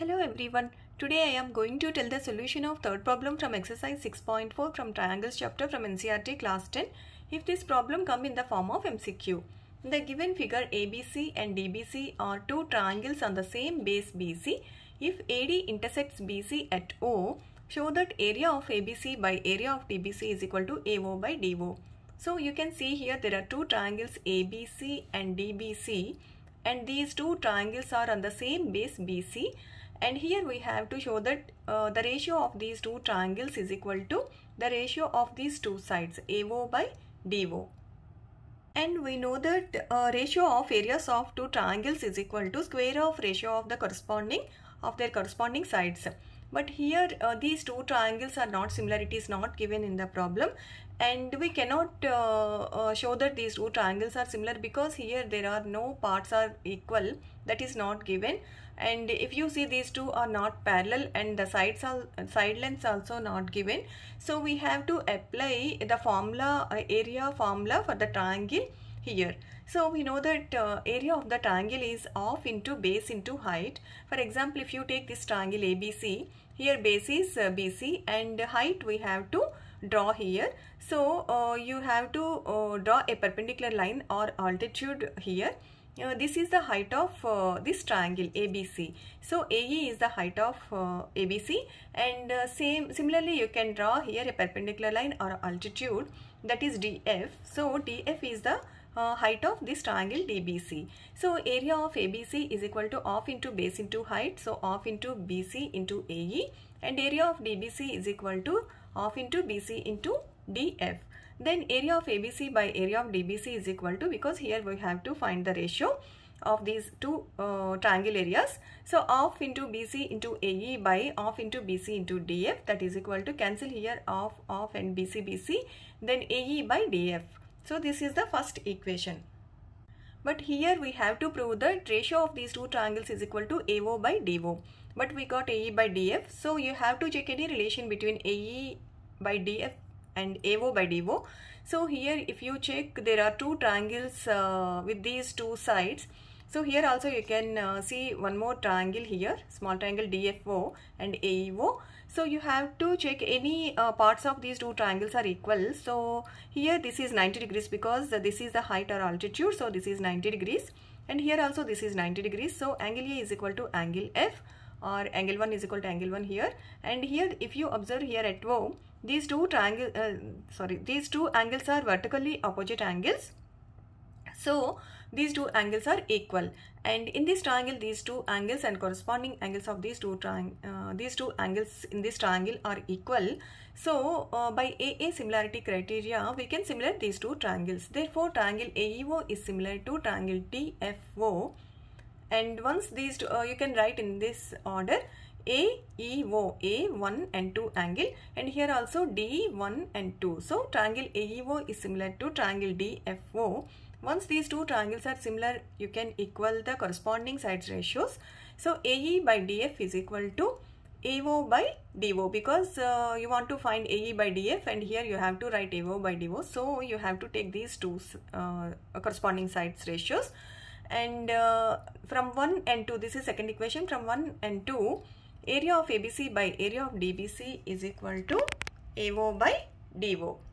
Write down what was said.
Hello everyone. Today I am going to tell the solution of third problem from exercise 6.4 from triangles chapter from NCRT class 10 if this problem come in the form of MCQ. The given figure ABC and DBC are two triangles on the same base BC. If AD intersects BC at O, show that area of ABC by area of DBC is equal to AO by DO. So you can see here there are two triangles ABC and DBC and these two triangles are on the same base BC and here we have to show that uh, the ratio of these two triangles is equal to the ratio of these two sides AO by DO. And we know that uh, ratio of areas of two triangles is equal to square of ratio of the corresponding of their corresponding sides but here uh, these two triangles are not similar it is not given in the problem and we cannot uh, uh, show that these two triangles are similar because here there are no parts are equal that is not given and if you see these two are not parallel and the sides are side lengths also not given so we have to apply the formula uh, area formula for the triangle here. So we know that uh, area of the triangle is off into base into height. For example, if you take this triangle ABC, here base is uh, BC and height we have to draw here. So uh, you have to uh, draw a perpendicular line or altitude here. Uh, this is the height of uh, this triangle ABC. So AE is the height of ABC and same similarly you can draw here a perpendicular line or altitude that is DF. So DF is the uh, height of this triangle DBC. So area of ABC is equal to off into base into height. So off into BC into AE and area of DBC is equal to off into BC into DF. Then area of ABC by area of DBC is equal to because here we have to find the ratio of these two uh, triangle areas. So off into BC into AE by off into BC into DF that is equal to cancel here off off and BC BC then AE by DF. So this is the first equation. But here we have to prove that ratio of these two triangles is equal to AO by DO. But we got AE by DF. So you have to check any relation between AE by DF and AO by DO. So here if you check there are two triangles uh, with these two sides. So here also you can uh, see one more triangle here small triangle DFO and AEO so you have to check any uh, parts of these two triangles are equal. So here this is 90 degrees because this is the height or altitude. So this is 90 degrees and here also this is 90 degrees. So angle A is equal to angle F or angle 1 is equal to angle 1 here and here if you observe here at O these two triangle uh, sorry these two angles are vertically opposite angles so these two angles are equal and in this triangle these two angles and corresponding angles of these two uh, these two angles in this triangle are equal so uh, by AA similarity criteria we can simulate these two triangles therefore triangle AEO is similar to triangle TFO and once these two, uh, you can write in this order a e A1 and 2 angle and here also D1 and 2 so triangle AEO is similar to triangle DFO once these two triangles are similar, you can equal the corresponding sides ratios. So AE by DF is equal to AO by DO because uh, you want to find AE by DF and here you have to write AO by DO. So you have to take these two uh, corresponding sides ratios and uh, from 1 and 2, this is second equation from 1 and 2, area of ABC by area of DBC is equal to AO by DO.